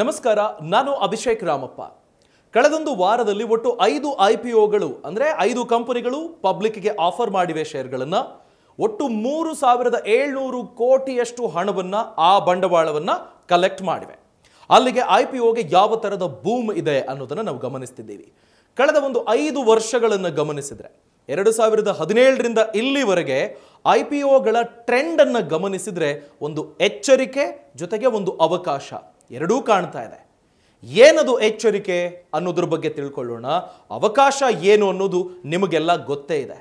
ನಮಸ್ಕಾರ ನಾನು ಅಭಿಷೇಕ್ ರಾಮಪ್ಪ ಕಳೆದೊಂದು ವಾರದಲ್ಲಿ ಒಟ್ಟು ಐದು ಐ ಪಿ ಒಗಳು ಅಂದರೆ ಐದು ಕಂಪನಿಗಳು ಪಬ್ಲಿಕ್ಗೆ ಆಫರ್ ಮಾಡಿವೆ ಶೇರ್ಗಳನ್ನು ಒಟ್ಟು ಮೂರು ಸಾವಿರದ ಏಳ್ನೂರು ಕೋಟಿಯಷ್ಟು ಹಣವನ್ನು ಆ ಬಂಡವಾಳವನ್ನು ಕಲೆಕ್ಟ್ ಮಾಡಿವೆ ಅಲ್ಲಿಗೆ ಐ ಪಿ ಒಗೆ ಯಾವ ಥರದ ಬೂಮ್ ಇದೆ ಅನ್ನೋದನ್ನು ನಾವು ಗಮನಿಸ್ತಿದ್ದೀವಿ ಕಳೆದ ಒಂದು ಐದು ವರ್ಷಗಳನ್ನು ಗಮನಿಸಿದರೆ ಎರಡು ಸಾವಿರದ ಹದಿನೇಳರಿಂದ ಇಲ್ಲಿವರೆಗೆ ಐ ಪಿ ಒಗಳ ಟ್ರೆಂಡನ್ನು ಗಮನಿಸಿದರೆ ಒಂದು ಎಚ್ಚರಿಕೆ ಜೊತೆಗೆ ಒಂದು ಅವಕಾಶ ಎರಡೂ ಕಾಣ್ತಾ ಇದೆ ಏನದು ಎಚ್ಚರಿಕೆ ಅನ್ನೋದ್ರ ಬಗ್ಗೆ ತಿಳ್ಕೊಳ್ಳೋಣ ಅವಕಾಶ ಏನು ಅನ್ನೋದು ನಿಮಗೆಲ್ಲ ಗೊತ್ತೇ ಇದೆ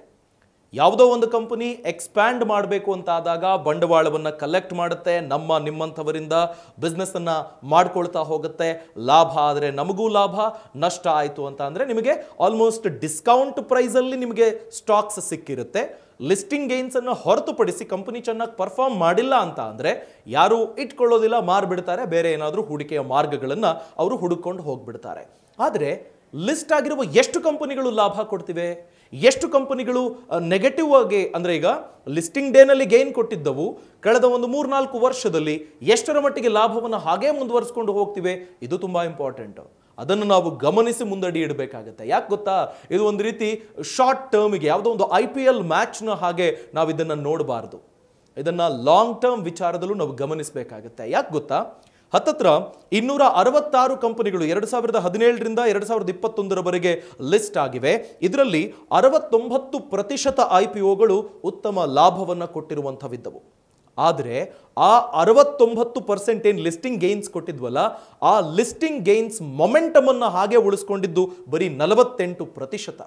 ಯಾವುದೋ ಒಂದು ಕಂಪನಿ ಎಕ್ಸ್ಪ್ಯಾಂಡ್ ಮಾಡಬೇಕು ಅಂತ ಆದಾಗ ಬಂಡವಾಳವನ್ನು ಕಲೆಕ್ಟ್ ಮಾಡುತ್ತೆ ನಮ್ಮ ನಿಮ್ಮಂಥವರಿಂದ ಬಿಸ್ನೆಸ್ಸನ್ನು ಮಾಡ್ಕೊಳ್ತಾ ಹೋಗುತ್ತೆ ಲಾಭ ಆದರೆ ನಮಗೂ ಲಾಭ ನಷ್ಟ ಆಯಿತು ಅಂತ ಅಂದರೆ ನಿಮಗೆ ಆಲ್ಮೋಸ್ಟ್ ಡಿಸ್ಕೌಂಟ್ ಪ್ರೈಸಲ್ಲಿ ನಿಮಗೆ ಸ್ಟಾಕ್ಸ್ ಸಿಕ್ಕಿರುತ್ತೆ ಲಿಸ್ಟಿಂಗ್ ಗೇನ್ಸ್ ಅನ್ನು ಹೊರತುಪಡಿಸಿ ಕಂಪನಿ ಚೆನ್ನಾಗಿ ಪರ್ಫಾರ್ಮ್ ಮಾಡಿಲ್ಲ ಅಂತ ಅಂದ್ರೆ ಯಾರು ಇಟ್ಕೊಳ್ಳೋದಿಲ್ಲ ಮಾರ್ಬಿಡ್ತಾರೆ ಬೇರೆ ಏನಾದರೂ ಹೂಡಿಕೆಯ ಮಾರ್ಗಗಳನ್ನ ಅವರು ಹುಡುಕೊಂಡು ಹೋಗ್ಬಿಡ್ತಾರೆ ಆದರೆ ಲಿಸ್ಟ್ ಆಗಿರುವ ಎಷ್ಟು ಕಂಪನಿಗಳು ಲಾಭ ಕೊಡ್ತಿವೆ ಎಷ್ಟು ಕಂಪನಿಗಳು ನೆಗೆಟಿವ್ ಆಗಿ ಅಂದರೆ ಈಗ ಲಿಸ್ಟಿಂಗ್ ಡೇನಲ್ಲಿ ಗೇನ್ ಕೊಟ್ಟಿದ್ದವು ಕಳೆದ ಒಂದು ಮೂರ್ನಾಲ್ಕು ವರ್ಷದಲ್ಲಿ ಎಷ್ಟರ ಮಟ್ಟಿಗೆ ಲಾಭವನ್ನು ಹಾಗೇ ಮುಂದುವರಿಸಿಕೊಂಡು ಹೋಗ್ತಿವೆ ಇದು ತುಂಬ ಇಂಪಾರ್ಟೆಂಟು ಅದನ್ನು ನಾವು ಗಮನಿಸಿ ಮುಂದಡಿ ಇಡಬೇಕಾಗತ್ತೆ ಯಾಕೆ ಗೊತ್ತಾ ಇದು ಒಂದು ರೀತಿ ಶಾರ್ಟ್ ಟರ್ಮಿಗೆ ಯಾವುದೋ ಒಂದು ಐ ಪಿ ಎಲ್ ಮ್ಯಾಚ್ನ ಹಾಗೆ ನಾವು ಇದನ್ನು ನೋಡಬಾರ್ದು ಇದನ್ನು ಲಾಂಗ್ ಟರ್ಮ್ ವಿಚಾರದಲ್ಲೂ ನಾವು ಗಮನಿಸಬೇಕಾಗತ್ತೆ ಯಾಕೆ ಗೊತ್ತಾ ಹತ್ತತ್ರ ಇನ್ನೂರ ಅರವತ್ತಾರು ಕಂಪನಿಗಳು ಎರಡು ಸಾವಿರದ ಹದಿನೇಳರಿಂದ ಎರಡು ಸಾವಿರದ ಇಪ್ಪತ್ತೊಂದರವರೆಗೆ ಲಿಸ್ಟ್ ಆಗಿವೆ ಇದರಲ್ಲಿ ಅರವತ್ತೊಂಬತ್ತು ಪ್ರತಿಶತ ಐ ಪಿ ಒಗಳು ಉತ್ತಮ ಲಾಭವನ್ನು ಕೊಟ್ಟಿರುವಂಥವಿದ್ದವು ಆದರೆ ಆ ಅರವತ್ತೊಂಬತ್ತು ಪರ್ಸೆಂಟ್ ಏನು ಲಿಸ್ಟಿಂಗ್ ಗೇನ್ಸ್ ಕೊಟ್ಟಿದ್ವಲ್ಲ ಆ ಲಿಸ್ಟಿಂಗ್ ಗೇನ್ಸ್ ಮೊಮೆಂಟಮನ್ನು ಹಾಗೆ ಉಳಿಸ್ಕೊಂಡಿದ್ದು ಬರೀ ನಲವತ್ತೆಂಟು ಪ್ರತಿಶತ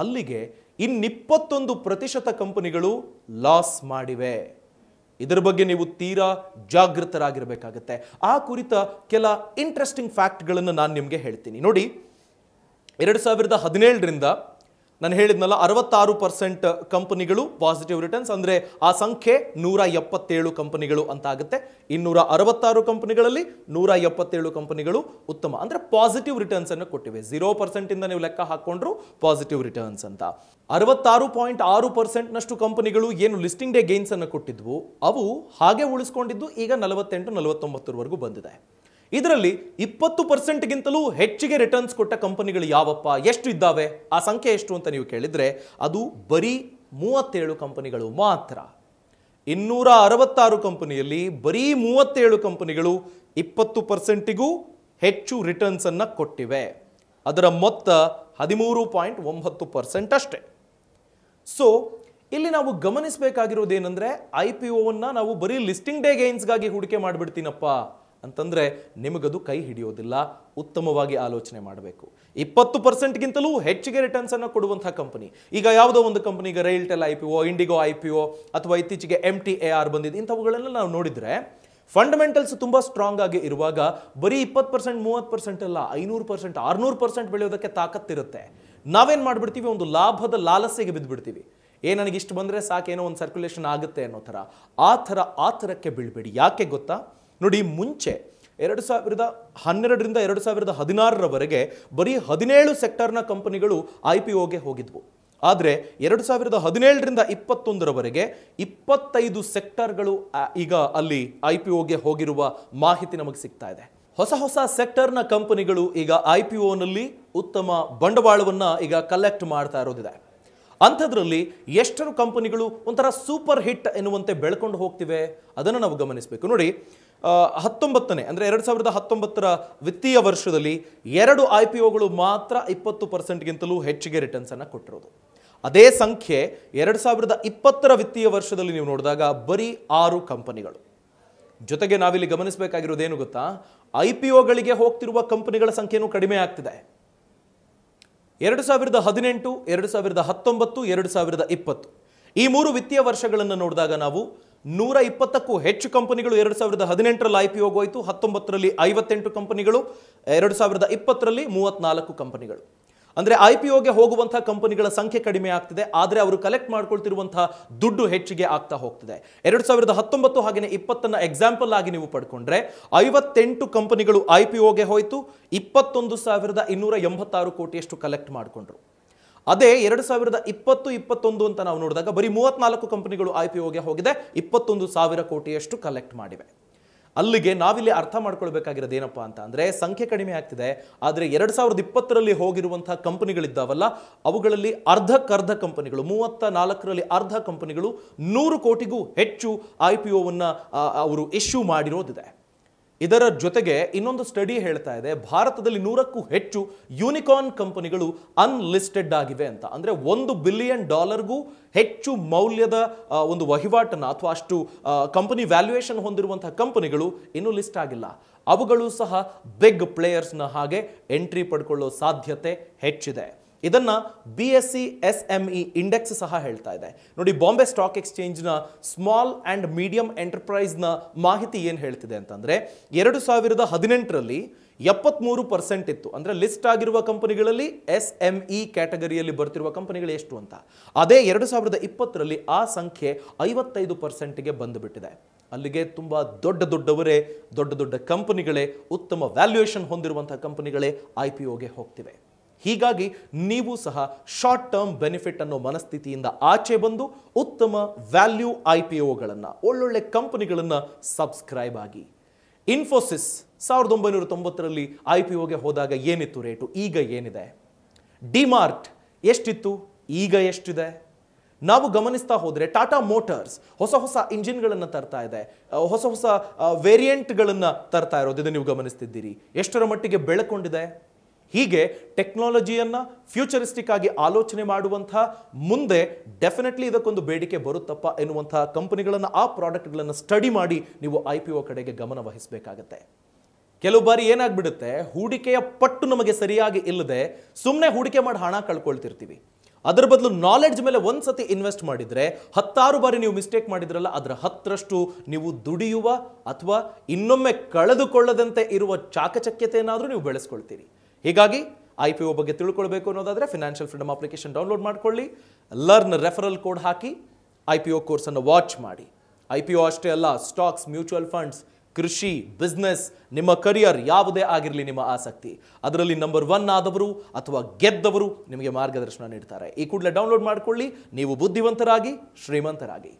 ಅಲ್ಲಿಗೆ ಇನ್ನಿಪ್ಪತ್ತೊಂದು ಪ್ರತಿಶತ ಕಂಪನಿಗಳು ಲಾಸ್ ಮಾಡಿವೆ ಇದರ ಬಗ್ಗೆ ನೀವು ತೀರಾ ಜಾಗೃತರಾಗಿರಬೇಕಾಗತ್ತೆ ಆ ಕುರಿತ ಕೆಲ ಇಂಟ್ರೆಸ್ಟಿಂಗ್ ಫ್ಯಾಕ್ಟ್ಗಳನ್ನು ನಾನು ನಿಮಗೆ ಹೇಳ್ತೀನಿ ನೋಡಿ ಎರಡು ಸಾವಿರದ ಹದಿನೇಳರಿಂದ ನಾನು ಹೇಳಿದ್ನಲ್ಲ ಅರವತ್ತಾರು ಪರ್ಸೆಂಟ್ ಕಂಪನಿಗಳು ಪಾಸಿಟಿವ್ ರಿಟರ್ನ್ಸ್ ಅಂದರೆ ಆ ಸಂಖ್ಯೆ ನೂರ ಎಪ್ಪತ್ತೇಳು ಕಂಪನಿಗಳು ಅಂತ ಆಗುತ್ತೆ ಇನ್ನೂರ ಅರವತ್ತಾರು ಕಂಪನಿಗಳಲ್ಲಿ ನೂರ ಎಪ್ಪತ್ತೇಳು ಕಂಪನಿಗಳು ಉತ್ತಮ ಅಂದರೆ ಪಾಸಿಟಿವ್ ರಿಟರ್ನ್ಸ್ ಅನ್ನು ಕೊಟ್ಟಿವೆ ಝೀರೋ ಪರ್ಸೆಂಟಿಂದ ನೀವು ಲೆಕ್ಕ ಹಾಕೊಂಡ್ರು ಪಾಸಿಟಿವ್ ರಿಟರ್ನ್ಸ್ ಅಂತ ಅರವತ್ತಾರು ಪಾಯಿಂಟ್ ಆರು ಪರ್ಸೆಂಟ್ನಷ್ಟು ಕಂಪನಿಗಳು ಏನು ಲಿಸ್ಟಿಂಗ್ ಡೇ ಅನ್ನು ಕೊಟ್ಟಿದ್ವು ಅವು ಹಾಗೆ ಉಳಿಸ್ಕೊಂಡಿದ್ದು ಈಗ ನಲವತ್ತೆಂಟು ನಲವತ್ತೊಂಬತ್ತರವರೆಗೂ ಬಂದಿದೆ ಇದರಲ್ಲಿ ಇಪ್ಪತ್ತು ಪರ್ಸೆಂಟ್ಗಿಂತಲೂ ಹೆಚ್ಚಿಗೆ ರಿಟರ್ನ್ಸ್ ಕೊಟ್ಟ ಕಂಪನಿಗಳು ಯಾವಪ್ಪ ಎಷ್ಟು ಇದ್ದಾವೆ ಆ ಸಂಖ್ಯೆ ಎಷ್ಟು ಅಂತ ನೀವು ಕೇಳಿದರೆ ಅದು ಬರೀ ಮೂವತ್ತೇಳು ಕಂಪನಿಗಳು ಮಾತ್ರ ಇನ್ನೂರ ಅರವತ್ತಾರು ಕಂಪನಿಯಲ್ಲಿ ಬರೀ ಮೂವತ್ತೇಳು ಕಂಪನಿಗಳು ಇಪ್ಪತ್ತು ಪರ್ಸೆಂಟಿಗೂ ಹೆಚ್ಚು ರಿಟರ್ನ್ಸನ್ನು ಕೊಟ್ಟಿವೆ ಅದರ ಮೊತ್ತ ಹದಿಮೂರು ಪಾಯಿಂಟ್ ಒಂಬತ್ತು ಪರ್ಸೆಂಟ್ ಅಷ್ಟೆ ಸೊ ಇಲ್ಲಿ ನಾವು ಗಮನಿಸಬೇಕಾಗಿರೋದೇನೆಂದರೆ ಐ ಪಿ ಒವನ್ನು ನಾವು ಬರೀ ಲಿಸ್ಟಿಂಗ್ ಡೇ ಗೇನ್ಸ್ಗಾಗಿ ಹೂಡಿಕೆ ಮಾಡಿಬಿಡ್ತೀನಪ್ಪ ಅಂತಂದರೆ ನಿಮಗದು ಕೈ ಹಿಡಿಯೋದಿಲ್ಲ ಉತ್ತಮವಾಗಿ ಆಲೋಚನೆ ಮಾಡಬೇಕು ಇಪ್ಪತ್ತು ಪರ್ಸೆಂಟ್ಗಿಂತಲೂ ಹೆಚ್ಚಿಗೆ ರಿಟರ್ನ್ಸನ್ನು ಕೊಡುವಂಥ ಕಂಪನಿ ಈಗ ಯಾವುದೋ ಒಂದು ಕಂಪನಿ ಈಗ RailTel I P O IndiGo I P O ಅಥವಾ ಇತ್ತೀಚೆಗೆ ಎಮ್ ಟಿ ಎ ಆರ್ ಬಂದಿದೆ ಇಂಥವುಗಳನ್ನ ನಾವು ನೋಡಿದರೆ ಫಂಡಮೆಂಟಲ್ಸ್ ತುಂಬ ಸ್ಟ್ರಾಂಗ್ ಆಗಿ ಇರುವಾಗ ಬರೀ ಇಪ್ಪತ್ತು ಪರ್ಸೆಂಟ್ ಮೂವತ್ತು ಪರ್ಸೆಂಟ್ ಅಲ್ಲ ಐನೂರು ಪರ್ಸೆಂಟ್ ಆರ್ನೂರು ಪರ್ಸೆಂಟ್ ಬೆಳೆಯೋದಕ್ಕೆ ತಾಕತ್ತಿರುತ್ತೆ ನಾವೇನು ಮಾಡಿಬಿಡ್ತೀವಿ ಒಂದು ಲಾಭದ ಲಾಲಸೆಗೆ ಬಿದ್ದುಬಿಡ್ತೀವಿ ಏ ನನಗಿಷ್ಟು ಬಂದರೆ ಸಾಕೇನೋ ಒಂದು ಸರ್ಕ್ಯುಲೇಷನ್ ಆಗುತ್ತೆ ಅನ್ನೋ ಥರ ಆ ಥರ ಆ ಥರಕ್ಕೆ ಬೀಳಬೇಡಿ ಯಾಕೆ ಗೊತ್ತಾ ನೋಡಿ ಮುಂಚೆ ಎರಡು ಸಾವಿರದ ಹನ್ನೆರಡರಿಂದ ಎರಡು ಸಾವಿರದ ಹದಿನಾರರವರೆಗೆ ಬರೀ ಹದಿನೇಳು ಸೆಕ್ಟರ್ನ ಕಂಪನಿಗಳು ಐ ಪಿ ಒಗೆ ಹೋಗಿದ್ವು ಆದರೆ ಎರಡು ಸಾವಿರದ ಹದಿನೇಳರಿಂದ ಇಪ್ಪತ್ತೊಂದರವರೆಗೆ ಇಪ್ಪತ್ತೈದು ಸೆಕ್ಟರ್ಗಳು ಈಗ ಅಲ್ಲಿ ಐ ಪಿ ಒಗೆ ಹೋಗಿರುವ ಮಾಹಿತಿ ನಮಗೆ ಸಿಗ್ತಾ ಇದೆ ಹೊಸ ಹೊಸ ಸೆಕ್ಟರ್ನ ಕಂಪನಿಗಳು ಈಗ ಐ ಪಿ ಒನಲ್ಲಿ ಉತ್ತಮ ಬಂಡವಾಳವನ್ನು ಈಗ ಕಲೆಕ್ಟ್ ಮಾಡ್ತಾ ಇರೋದಿದೆ ಅಂಥದ್ರಲ್ಲಿ ಎಷ್ಟರು ಕಂಪನಿಗಳು ಒಂಥರ ಸೂಪರ್ ಹಿಟ್ ಎನ್ನುವಂತೆ ಬೆಳ್ಕೊಂಡು ಹೋಗ್ತಿವೆ ಅದನ್ನು ನಾವು ಗಮನಿಸಬೇಕು ನೋಡಿ ಹತ್ತೊಂಬತ್ತನೇ ಅಂದರೆ ಎರಡು ಸಾವಿರದ ಹತ್ತೊಂಬತ್ತರ ವಿತ್ತೀಯ ವರ್ಷದಲ್ಲಿ ಎರಡು ಐ ಪಿ ಒಗಳು ಮಾತ್ರ ಇಪ್ಪತ್ತು ಪರ್ಸೆಂಟ್ಗಿಂತಲೂ ಹೆಚ್ಚಿಗೆ ರಿಟರ್ನ್ಸನ್ನು ಕೊಟ್ಟಿರೋದು ಅದೇ ಸಂಖ್ಯೆ ಎರಡು ಸಾವಿರದ ಇಪ್ಪತ್ತರ ವಿತ್ತೀಯ ವರ್ಷದಲ್ಲಿ ನೀವು ನೋಡಿದಾಗ ಬರೀ ಆರು ಕಂಪನಿಗಳು ಜೊತೆಗೆ ನಾವಿಲ್ಲಿ ಗಮನಿಸಬೇಕಾಗಿರೋದೇನು ಗೊತ್ತಾ ಐ ಪಿ ಒಗಳಿಗೆ ಹೋಗ್ತಿರುವ ಕಂಪನಿಗಳ ಸಂಖ್ಯೆನೂ ಕಡಿಮೆ ಆಗ್ತಿದೆ ಎರಡು ಸಾವಿರದ ಹದಿನೆಂಟು ಎರಡು ಸಾವಿರದ ಹತ್ತೊಂಬತ್ತು ಎರಡು ಸಾವಿರದ ಇಪ್ಪತ್ತು ಈ ಮೂರು ವಿತ್ತೀಯ ವರ್ಷಗಳನ್ನು ನೋಡಿದಾಗ ನಾವು ನೂರ ಇಪ್ಪತ್ತಕ್ಕೂ ಹೆಚ್ಚು ಕಂಪನಿಗಳು ಎರಡು ಸಾವಿರದ ಹದಿನೆಂಟರಲ್ಲಿ ಐ ಪಿ ಹೋಗೋಯಿತು ಹತ್ತೊಂಬತ್ತರಲ್ಲಿ ಐವತ್ತೆಂಟು ಕಂಪನಿಗಳು ಎರಡು ಸಾವಿರದ ಇಪ್ಪತ್ತರಲ್ಲಿ ಮೂವತ್ನಾಲ್ಕು ಕಂಪನಿಗಳು ಅಂದರೆ ಐ ಪಿ ಒಗೆ ಹೋಗುವಂಥ ಕಂಪನಿಗಳ ಸಂಖ್ಯೆ ಕಡಿಮೆ ಆಗ್ತಿದೆ ಆದರೆ ಅವರು ಕಲೆಕ್ಟ್ ಮಾಡ್ಕೊಳ್ತಿರುವಂತಹ ದುಡ್ಡು ಹೆಚ್ಚಿಗೆ ಆಗ್ತಾ ಹೋಗ್ತಿದೆ ಎರಡು ಸಾವಿರದ ಹತ್ತೊಂಬತ್ತು ಹಾಗೆಯೇ ಇಪ್ಪತ್ತನ್ನು ಎಕ್ಸಾಂಪಲ್ ಆಗಿ ನೀವು ಪಡ್ಕೊಂಡ್ರೆ ಐವತ್ತೆಂಟು ಕಂಪನಿಗಳು ಐ ಪಿ ಒಗೆ ಹೋಯಿತು ಇಪ್ಪತ್ತೊಂದು ಸಾವಿರದ ಇನ್ನೂರ ಎಂಬತ್ತಾರು ಕೋಟಿಯಷ್ಟು ಕಲೆಕ್ಟ್ ಮಾಡಿಕೊಂಡ್ರು ಅದೇ ಎರಡು ಸಾವಿರದ ಇಪ್ಪತ್ತು ಇಪ್ಪತ್ತೊಂದು ಅಂತ ನಾವು ನೋಡಿದಾಗ ಬರೀ ಮೂವತ್ನಾಲ್ಕು ಕಂಪನಿಗಳು ಐ ಪಿ ಓಗೆ ಹೋಗಿದೆ ಇಪ್ಪತ್ತೊಂದು ಸಾವಿರ ಕೋಟಿಯಷ್ಟು ಕಲೆಕ್ಟ್ ಮಾಡಿವೆ ಅಲ್ಲಿಗೆ ನಾವಿಲ್ಲಿ ಅರ್ಥ ಮಾಡ್ಕೊಳ್ಬೇಕಾಗಿರೋದು ಏನಪ್ಪಾ ಅಂತ ಅಂದರೆ ಸಂಖ್ಯೆ ಕಡಿಮೆ ಆಗ್ತಿದೆ ಆದರೆ ಎರಡು ಸಾವಿರದ ಇಪ್ಪತ್ತರಲ್ಲಿ ಹೋಗಿರುವಂತಹ ಕಂಪನಿಗಳಿದ್ದಾವಲ್ಲ ಅವುಗಳಲ್ಲಿ ಅರ್ಧಕ್ಕರ್ಧ ಕಂಪನಿಗಳು ಮೂವತ್ತ ನಾಲ್ಕರಲ್ಲಿ ಅರ್ಧ ಕಂಪನಿಗಳು ನೂರು ಕೋಟಿಗೂ ಹೆಚ್ಚು ಐ ಪಿ ಒವನ್ನು ಅವರು ಇಶ್ಯೂ ಮಾಡಿರೋದಿದೆ ಇದರ ಜೊತೆಗೆ ಇನ್ನೊಂದು ಸ್ಟಡಿ ಹೇಳ್ತಾ ಇದೆ ಭಾರತದಲ್ಲಿ ನೂರಕ್ಕೂ ಹೆಚ್ಚು ಯೂನಿಕಾರ್ನ್ ಕಂಪನಿಗಳು ಅನ್ಲಿಸ್ಟೆಡ್ ಆಗಿವೆ ಅಂತ ಅಂದರೆ ಒಂದು ಬಿಲಿಯನ್ ಡಾಲರ್ಗೂ ಹೆಚ್ಚು ಮೌಲ್ಯದ ಒಂದು ವಹಿವಾಟನ್ನು ಅಥವಾ ಅಷ್ಟು ಕಂಪನಿ ವ್ಯಾಲ್ಯೂಯೇಷನ್ ಹೊಂದಿರುವಂತಹ ಕಂಪನಿಗಳು ಇನ್ನೂ ಲಿಸ್ಟ್ ಆಗಿಲ್ಲ ಅವುಗಳು ಸಹ ಬಿಗ್ ಪ್ಲೇಯರ್ಸ್ನ ಹಾಗೆ ಎಂಟ್ರಿ ಪಡ್ಕೊಳ್ಳೋ ಸಾಧ್ಯತೆ ಹೆಚ್ಚಿದೆ ಇದನ್ನು B S C S M E index ಸಹ ಹೇಳ್ತಾ ಇದೆ ನೋಡಿ ಬಾಂಬೆ ಸ್ಟಾಕ್ ಎಕ್ಸ್ಚೇಂಜ್ನ ಸ್ಮಾಲ್ ಆ್ಯಂಡ್ ಮೀಡಿಯಂ ಎಂಟರ್ಪ್ರೈಸ್ನ ಮಾಹಿತಿ ಏನು ಹೇಳ್ತಿದೆ ಅಂತಂದರೆ ಎರಡು ಸಾವಿರದ ಹದಿನೆಂಟರಲ್ಲಿ ಎಪ್ಪತ್ತ್ಮೂರು ಪರ್ಸೆಂಟ್ ಇತ್ತು ಅಂದರೆ ಲಿಸ್ಟ್ ಆಗಿರುವ ಕಂಪನಿಗಳಲ್ಲಿ ಎಸ್ ಎಮ್ ಇ ಕ್ಯಾಟಗರಿಯಲ್ಲಿ ಬರ್ತಿರುವ ಕಂಪನಿಗಳು ಎಷ್ಟು ಅಂತ ಅದೇ ಎರಡು ಸಾವಿರದ ಇಪ್ಪತ್ತರಲ್ಲಿ ಆ ಸಂಖ್ಯೆ ಐವತ್ತೈದು ಪರ್ಸೆಂಟ್ಗೆ ಬಂದುಬಿಟ್ಟಿದೆ ಅಲ್ಲಿಗೆ ತುಂಬ ದೊಡ್ಡ ದೊಡ್ಡವರೇ ದೊಡ್ಡ ದೊಡ್ಡ ಕಂಪನಿಗಳೇ ಉತ್ತಮ ವ್ಯಾಲ್ಯೂಯೇಷನ್ ಹೊಂದಿರುವಂಥ ಕಂಪನಿಗಳೇ ಐ ಪಿ ಓಗೆ ಹೋಗ್ತಿವೆ ಹೀಗಾಗಿ ನೀವು ಸಹ ಶಾರ್ಟ್ ಟರ್ಮ್ ಬೆನಿಫಿಟ್ ಅನ್ನೋ ಮನಸ್ಥಿತಿಯಿಂದ ಆಚೆ ಬಂದು ಉತ್ತಮ ವ್ಯಾಲ್ಯೂ ಐ ಪಿ ಒಗಳನ್ನು ಒಳ್ಳೊಳ್ಳೆ ಕಂಪನಿಗಳನ್ನು ಸಬ್ಸ್ಕ್ರೈಬ್ ಆಗಿ ಇನ್ಫೋಸಿಸ್ ಸಾವಿರದ ಒಂಬೈನೂರ ತೊಂಬತ್ತರಲ್ಲಿ ಐ ಪಿ ಒಗೆ ಹೋದಾಗ ಏನಿತ್ತು ರೇಟು ಈಗ ಏನಿದೆ ಡಿಮಾರ್ಟ್ ಎಷ್ಟಿತ್ತು ಈಗ ಎಷ್ಟಿದೆ ನಾವು ಗಮನಿಸ್ತಾ ಹೋದರೆ ಟಾಟಾ ಮೋಟರ್ಸ್ ಹೊಸ ಹೊಸ ಇಂಜಿನ್ಗಳನ್ನು ತರ್ತಾ ಇದೆ ಹೊಸ ಹೊಸ ವೇರಿಯಂಟ್ಗಳನ್ನು ತರ್ತಾ ಇರೋದು ನೀವು ಗಮನಿಸ್ತಿದ್ದೀರಿ ಎಷ್ಟರ ಮಟ್ಟಿಗೆ ಬೆಳಕೊಂಡಿದೆ ಹೀಗೆ ಟೆಕ್ನಾಲಜಿಯನ್ನು ಫ್ಯೂಚರಿಸ್ಟಿಕ್ ಆಗಿ ಆಲೋಚನೆ ಮಾಡುವಂಥ ಮುಂದೆ ಡೆಫಿನೆಟ್ಲಿ ಇದಕ್ಕೊಂದು ಬೇಡಿಕೆ ಬರುತ್ತಪ್ಪ ಎನ್ನುವಂಥ ಕಂಪನಿಗಳನ್ನು ಆ ಪ್ರಾಡಕ್ಟ್ಗಳನ್ನು ಸ್ಟಡಿ ಮಾಡಿ ನೀವು ಐ ಪಿ ಒ ಕಡೆಗೆ ಗಮನ ವಹಿಸಬೇಕಾಗತ್ತೆ ಕೆಲವು ಬಾರಿ ಏನಾಗ್ಬಿಡುತ್ತೆ ಹೂಡಿಕೆಯ ಪಟ್ಟು ನಮಗೆ ಸರಿಯಾಗಿ ಇಲ್ಲದೆ ಸುಮ್ಮನೆ ಹೂಡಿಕೆ ಮಾಡಿ ಹಣ ಕಳ್ಕೊಳ್ತಿರ್ತೀವಿ ಅದರ ಬದಲು ನಾಲೆಡ್ಜ್ ಮೇಲೆ ಒಂದ್ಸತಿ ಇನ್ವೆಸ್ಟ್ ಮಾಡಿದರೆ ಹತ್ತಾರು ಬಾರಿ ನೀವು ಮಿಸ್ಟೇಕ್ ಮಾಡಿದ್ರಲ್ಲ ಅದರ ಹತ್ತರಷ್ಟು ನೀವು ದುಡಿಯುವ ಅಥವಾ ಇನ್ನೊಮ್ಮೆ ಕಳೆದುಕೊಳ್ಳದಂತೆ ಇರುವ ಚಾಕಚಕ್ಯತೆಯನ್ನಾದರೂ ನೀವು ಬೆಳೆಸ್ಕೊಳ್ತೀರಿ ಹೀಗಾಗಿ ಐ ಪಿ ಒ ಬಗ್ಗೆ ತಿಳ್ಕೊಳ್ಬೇಕು ಅನ್ನೋದಾದರೆ ಫಿನಾನ್ಷಿಯಲ್ ಫ್ರೀಡಮ್ ಅಪ್ಲಿಕೇಶನ್ ಡೌನ್ಲೋಡ್ ಮಾಡ್ಕೊಳ್ಳಿ ಲರ್ನ್ ರೆಫರಲ್ ಕೋಡ್ ಹಾಕಿ ಐ ಪಿ ಒ ಕೋರ್ಸನ್ನು ವಾಚ್ ಮಾಡಿ ಐ ಪಿ ಒ ಅಷ್ಟೇ ಅಲ್ಲ ಸ್ಟಾಕ್ಸ್ ಮ್ಯೂಚುವಲ್ ಫಂಡ್ಸ್ ಕೃಷಿ ಬಿಸ್ನೆಸ್ ನಿಮ್ಮ ಕರಿಯರ್ ಯಾವುದೇ ಆಗಿರಲಿ ನಿಮ್ಮ ಆಸಕ್ತಿ ಅದರಲ್ಲಿ ನಂಬರ್ ಒನ್ ಆದವರು ಅಥವಾ ಗೆದ್ದವರು ನಿಮಗೆ ಮಾರ್ಗದರ್ಶನ ನೀಡ್ತಾರೆ ಈ ಕೂಡಲೇ ಡೌನ್ಲೋಡ್ ಮಾಡಿಕೊಳ್ಳಿ ನೀವು ಬುದ್ಧಿವಂತರಾಗಿ ಶ್ರೀಮಂತರಾಗಿ